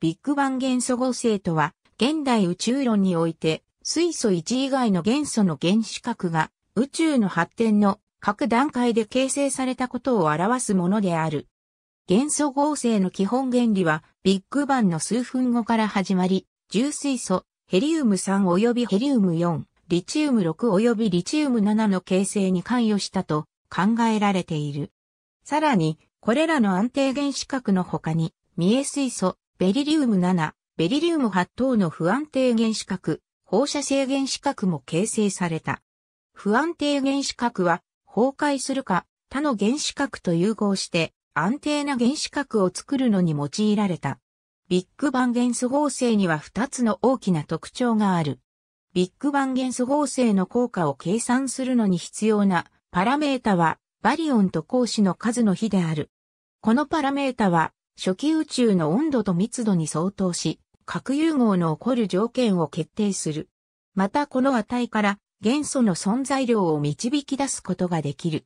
ビッグバン元素合成とは、現代宇宙論において、水素1以外の元素の原子核が、宇宙の発展の各段階で形成されたことを表すものである。元素合成の基本原理は、ビッグバンの数分後から始まり、重水素、ヘリウム3及びヘリウム4、リチウム6及びリチウム7の形成に関与したと考えられている。さらに、これらの安定原子核の他に、三重水素、ベリリウム7、ベリリウム8等の不安定原子核、放射性原子核も形成された。不安定原子核は崩壊するか他の原子核と融合して安定な原子核を作るのに用いられた。ビッグバン元素合成には2つの大きな特徴がある。ビッグバン元素合成の効果を計算するのに必要なパラメータはバリオンと光子の数の比である。このパラメータは初期宇宙の温度と密度に相当し、核融合の起こる条件を決定する。またこの値から元素の存在量を導き出すことができる。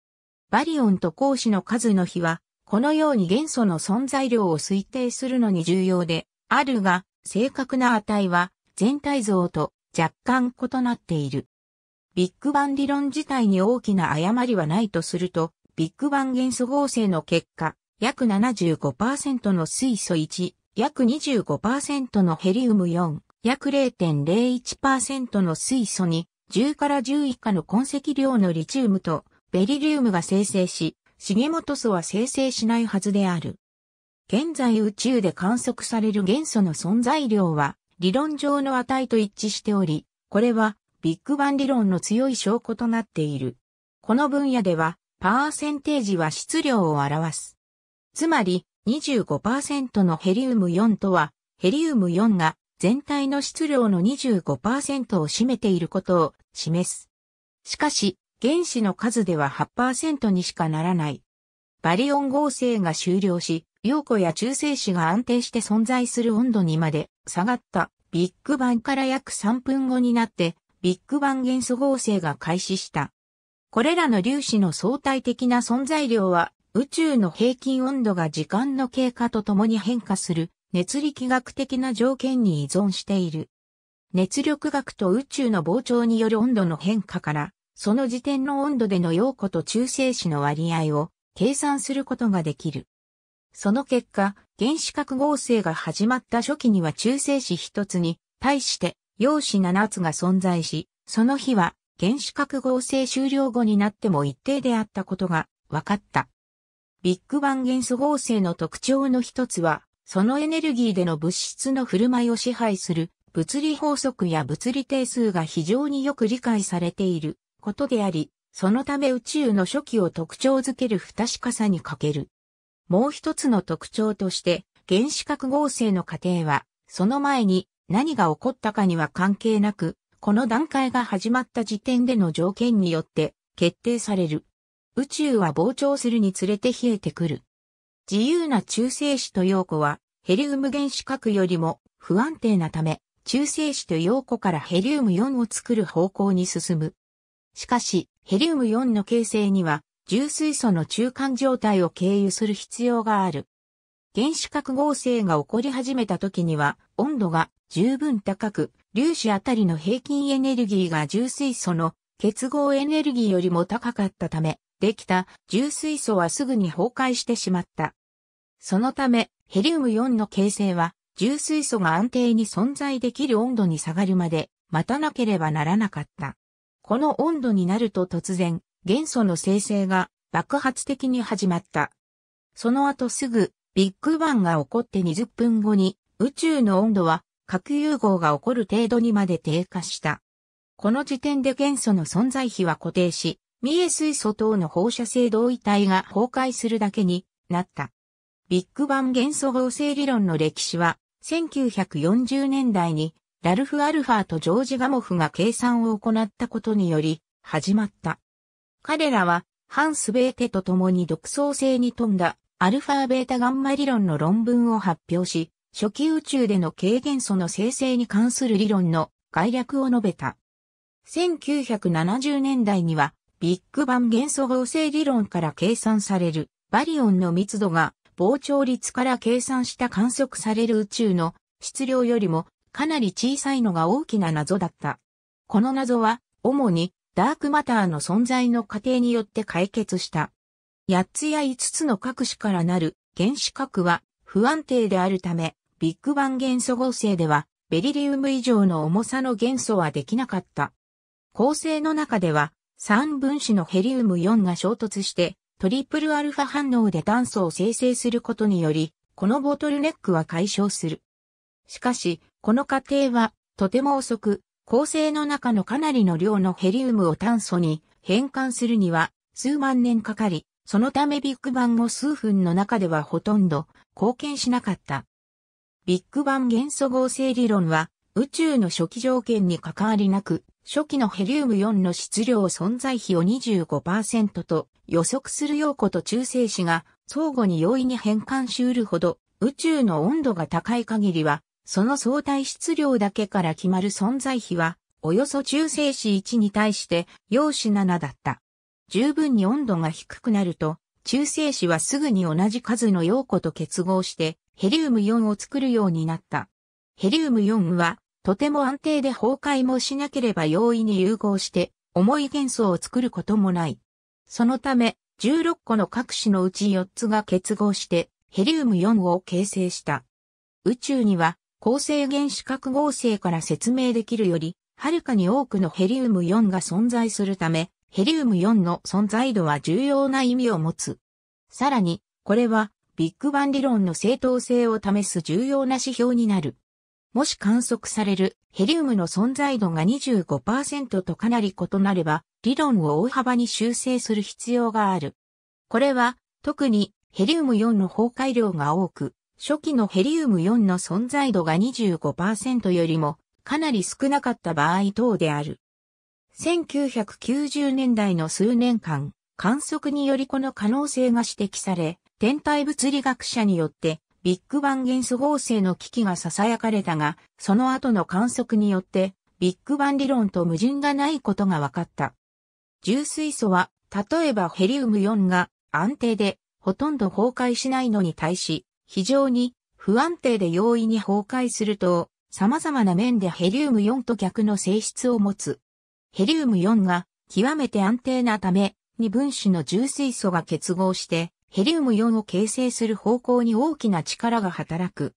バリオンと光子の数の比は、このように元素の存在量を推定するのに重要で、あるが、正確な値は全体像と若干異なっている。ビッグバン理論自体に大きな誤りはないとすると、ビッグバン元素合成の結果、約75%の水素1、約25%のヘリウム4、約0.01%の水素2、10から10以下の痕跡量のリチウムとベリリウムが生成し、重ト素は生成しないはずである。現在宇宙で観測される元素の存在量は理論上の値と一致しており、これはビッグバン理論の強い証拠となっている。この分野ではパーセンテージは質量を表す。つまり25%のヘリウム4とは、ヘリウム4が全体の質量の25%を占めていることを示す。しかし、原子の数では8%にしかならない。バリオン合成が終了し、陽子や中性子が安定して存在する温度にまで下がったビッグバンから約3分後になってビッグバン元素合成が開始した。これらの粒子の相対的な存在量は宇宙の平均温度が時間の経過とともに変化する熱力学的な条件に依存している。熱力学と宇宙の膨張による温度の変化から、その時点の温度での陽子と中性子の割合を計算することができる。その結果、原子核合成が始まった初期には中性子一つに対して陽子七つが存在し、その日は原子核合成終了後になっても一定であったことが分かった。ビッグバン元素合成の特徴の一つは、そのエネルギーでの物質の振る舞いを支配する物理法則や物理定数が非常によく理解されていることであり、そのため宇宙の初期を特徴づける不確かさに欠ける。もう一つの特徴として、原子核合成の過程は、その前に何が起こったかには関係なく、この段階が始まった時点での条件によって決定される。宇宙は膨張するにつれて冷えてくる。自由な中性子と陽子は、ヘリウム原子核よりも不安定なため、中性子と陽子からヘリウム4を作る方向に進む。しかし、ヘリウム4の形成には、重水素の中間状態を経由する必要がある。原子核合成が起こり始めた時には、温度が十分高く、粒子あたりの平均エネルギーが重水素の結合エネルギーよりも高かったため、できた重水素はすぐに崩壊してしまった。そのため、ヘリウム4の形成は、重水素が安定に存在できる温度に下がるまで待たなければならなかった。この温度になると突然、元素の生成が爆発的に始まった。その後すぐ、ビッグバンが起こって20分後に、宇宙の温度は核融合が起こる程度にまで低下した。この時点で元素の存在比は固定し、三重水素等の放射性同位体が崩壊するだけになった。ビッグバン元素合成理論の歴史は、1940年代にラルフ・アルファーとジョージ・ガモフが計算を行ったことにより始まった。彼らは、ハンス・ベーテと共に独創性に富んだアルファ・ベータ・ガンマ理論の論文を発表し、初期宇宙での軽元素の生成に関する理論の概略を述べた。1970年代にはビッグバン元素合成理論から計算されるバリオンの密度が膨張率から計算した観測される宇宙の質量よりもかなり小さいのが大きな謎だった。この謎は主にダークマターの存在の過程によって解決した。8つや5つの核子からなる原子核は不安定であるため、ビッグバン元素合成ではベリリウム以上の重さの元素はできなかった。構成の中では三分子のヘリウム4が衝突して、トリプルアルファ反応で炭素を生成することにより、このボトルネックは解消する。しかし、この過程は、とても遅く、構成の中のかなりの量のヘリウムを炭素に変換するには、数万年かかり、そのためビッグバンも数分の中ではほとんど貢献しなかった。ビッグバン元素合成理論は、宇宙の初期条件に関わりなく、初期のヘリウム4の質量存在比を25%と予測する陽子と中性子が相互に容易に変換し得るほど宇宙の温度が高い限りは、その相対質量だけから決まる存在比は、およそ中性子1に対して陽子7だった。十分に温度が低くなると、中性子はすぐに同じ数の陽子と結合して、ヘリウム4を作るようになった。ヘリウム4は、とても安定で崩壊もしなければ容易に融合して、重い元素を作ることもない。そのため、16個の各種のうち4つが結合して、ヘリウム4を形成した。宇宙には、構成原子核合成から説明できるより、はるかに多くのヘリウム4が存在するため、ヘリウム4の存在度は重要な意味を持つ。さらに、これは、ビッグバン理論の正当性を試す重要な指標になる。もし観測されるヘリウムの存在度が25%とかなり異なれば、理論を大幅に修正する必要がある。これは、特にヘリウム4の崩壊量が多く、初期のヘリウム4の存在度が25%よりもかなり少なかった場合等である。1990年代の数年間、観測によりこの可能性が指摘され、天体物理学者によってビッグバン元素合成の危機が囁かれたが、その後の観測によって、ビッグバン理論と矛盾がないことが分かった。重水素は、例えばヘリウム4が安定でほとんど崩壊しないのに対し、非常に不安定で容易に崩壊すると、様々な面でヘリウム4と逆の性質を持つ。ヘリウム4が極めて安定なため、二分子の重水素が結合してヘリウム4を形成する方向に大きな力が働く。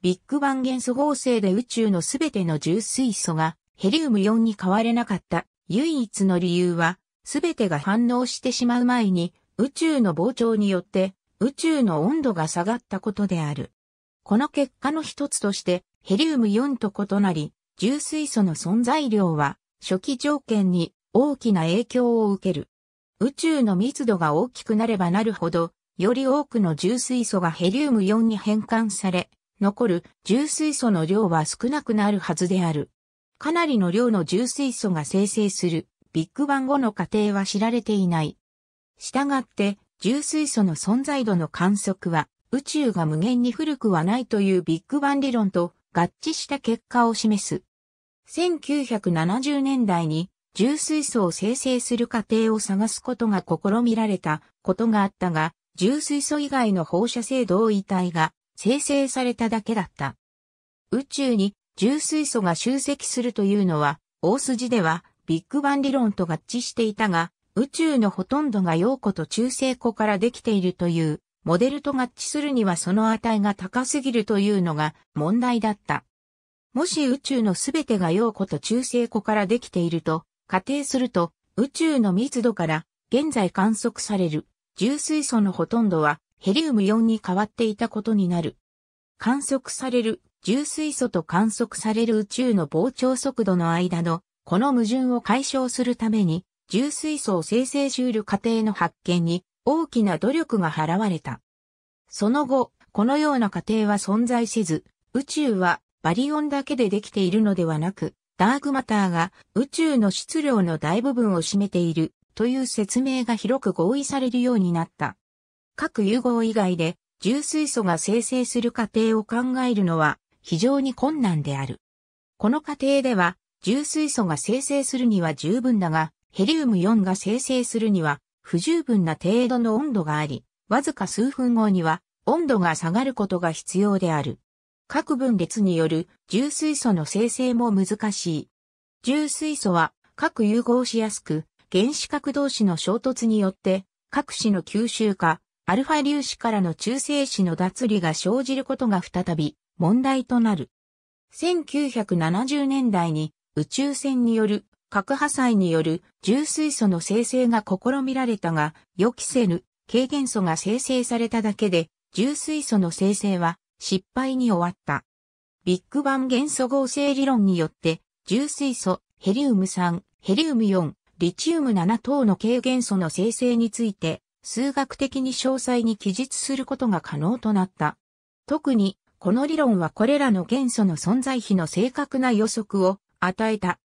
ビッグバン元素合成で宇宙のすべての重水素がヘリウム4に変われなかった唯一の理由は、すべてが反応してしまう前に宇宙の膨張によって宇宙の温度が下がったことである。この結果の一つとしてヘリウム4と異なり、重水素の存在量は初期条件に大きな影響を受ける。宇宙の密度が大きくなればなるほど、より多くの重水素がヘリウム4に変換され、残る重水素の量は少なくなるはずである。かなりの量の重水素が生成するビッグバン後の過程は知られていない。したがって、重水素の存在度の観測は宇宙が無限に古くはないというビッグバン理論と合致した結果を示す。1970年代に重水素を生成する過程を探すことが試みられたことがあったが、重水素以外の放射性同位体が生成されただけだった。宇宙に重水素が集積するというのは、大筋ではビッグバン理論と合致していたが、宇宙のほとんどが陽子と中性子からできているという、モデルと合致するにはその値が高すぎるというのが問題だった。もし宇宙のすべてが陽子と中性子からできていると、仮定すると、宇宙の密度から現在観測される重水素のほとんどはヘリウム4に変わっていたことになる。観測される重水素と観測される宇宙の膨張速度の間のこの矛盾を解消するために重水素を生成終了過程の発見に大きな努力が払われた。その後、このような過程は存在せず、宇宙はバリオンだけでできているのではなく、ダークマターが宇宙の質量の大部分を占めているという説明が広く合意されるようになった。各融合以外で重水素が生成する過程を考えるのは非常に困難である。この過程では重水素が生成するには十分だが、ヘリウム4が生成するには不十分な程度の温度があり、わずか数分後には温度が下がることが必要である。各分裂による重水素の生成も難しい。重水素は各融合しやすく、原子核同士の衝突によって、各子の吸収化、アルファ粒子からの中性子の脱離が生じることが再び問題となる。1970年代に宇宙船による核破砕による重水素の生成が試みられたが、予期せぬ軽元素が生成されただけで、重水素の生成は失敗に終わった。ビッグバン元素合成理論によって、重水素、ヘリウム3、ヘリウム4、リチウム7等の軽元素の生成について、数学的に詳細に記述することが可能となった。特に、この理論はこれらの元素の存在比の正確な予測を与えた。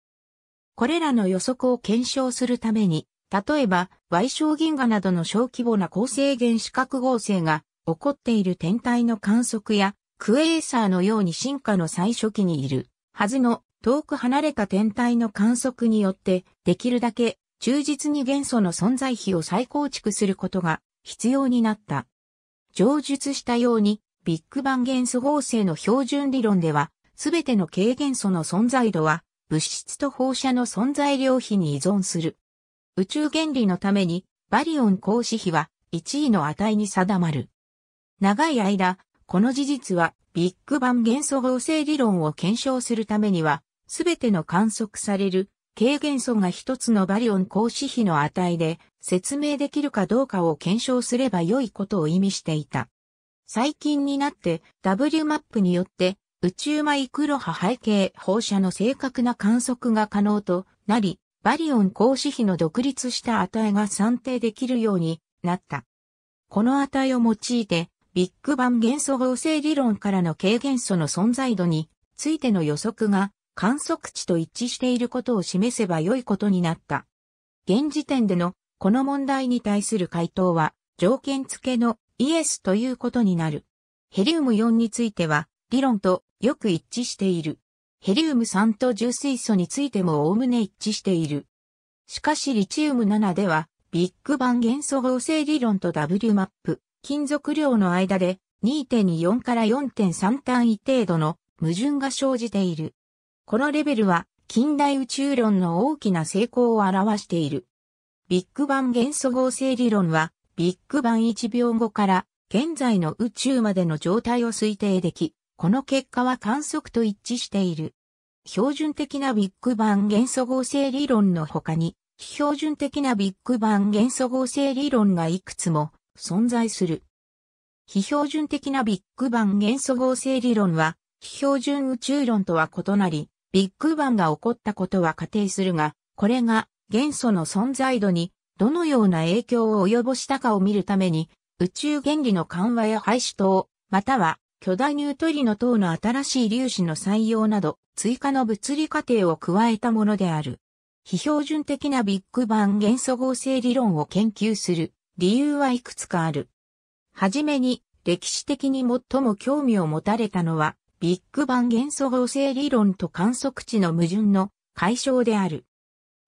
これらの予測を検証するために、例えば、矮小銀河などの小規模な構成原子核合成が起こっている天体の観測や、クエーサーのように進化の最初期にいるはずの遠く離れた天体の観測によって、できるだけ忠実に元素の存在比を再構築することが必要になった。上述したように、ビッグバン元素合成の標準理論では、すべての軽元素の存在度は、物質と放射の存在量比に依存する。宇宙原理のために、バリオン光子比は1位の値に定まる。長い間、この事実はビッグバン元素合成理論を検証するためには、すべての観測される軽元素が一つのバリオン光子比の値で説明できるかどうかを検証すれば良いことを意味していた。最近になって W マップによって宇宙マイクロ波背景放射の正確な観測が可能となり、バリオン光子比の独立した値が算定できるようになった。この値を用いてビッグバン元素合成理論からの軽元素の存在度についての予測が観測値と一致していることを示せば良いことになった。現時点でのこの問題に対する回答は条件付けのイエスということになる。ヘリウム4については理論とよく一致している。ヘリウム3と重水素についても概ね一致している。しかしリチウム7ではビッグバン元素合成理論と W マップ金属量の間で2.4から4.3単位程度の矛盾が生じている。このレベルは近代宇宙論の大きな成功を表している。ビッグバン元素合成理論はビッグバン1秒後から現在の宇宙までの状態を推定でき、この結果は観測と一致している。標準的なビッグバン元素合成理論の他に、非標準的なビッグバン元素合成理論がいくつも存在する。非標準的なビッグバン元素合成理論は、非標準宇宙論とは異なり、ビッグバンが起こったことは仮定するが、これが元素の存在度にどのような影響を及ぼしたかを見るために、宇宙原理の緩和や廃止等、または巨大ニュートリノ等の新しい粒子の採用など、追加の物理過程を加えたものである。非標準的なビッグバン元素合成理論を研究する理由はいくつかある。はじめに、歴史的に最も興味を持たれたのは、ビッグバン元素合成理論と観測値の矛盾の解消である。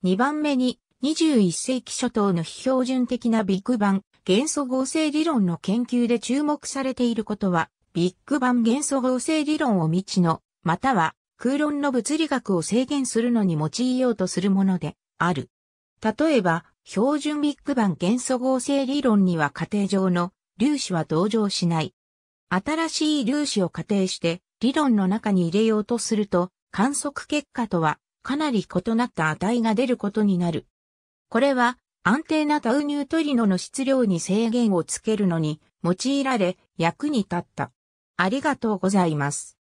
2番目に、21世紀初頭の非標準的なビッグバン元素合成理論の研究で注目されていることは、ビッグバン元素合成理論を未知の、または空論の物理学を制限するのに用いようとするものである。例えば、標準ビッグバン元素合成理論には仮定上の粒子は同乗しない。新しい粒子を仮定して理論の中に入れようとすると観測結果とはかなり異なった値が出ることになる。これは安定なタウニュートリノの質量に制限をつけるのに用いられ役に立った。ありがとうございます。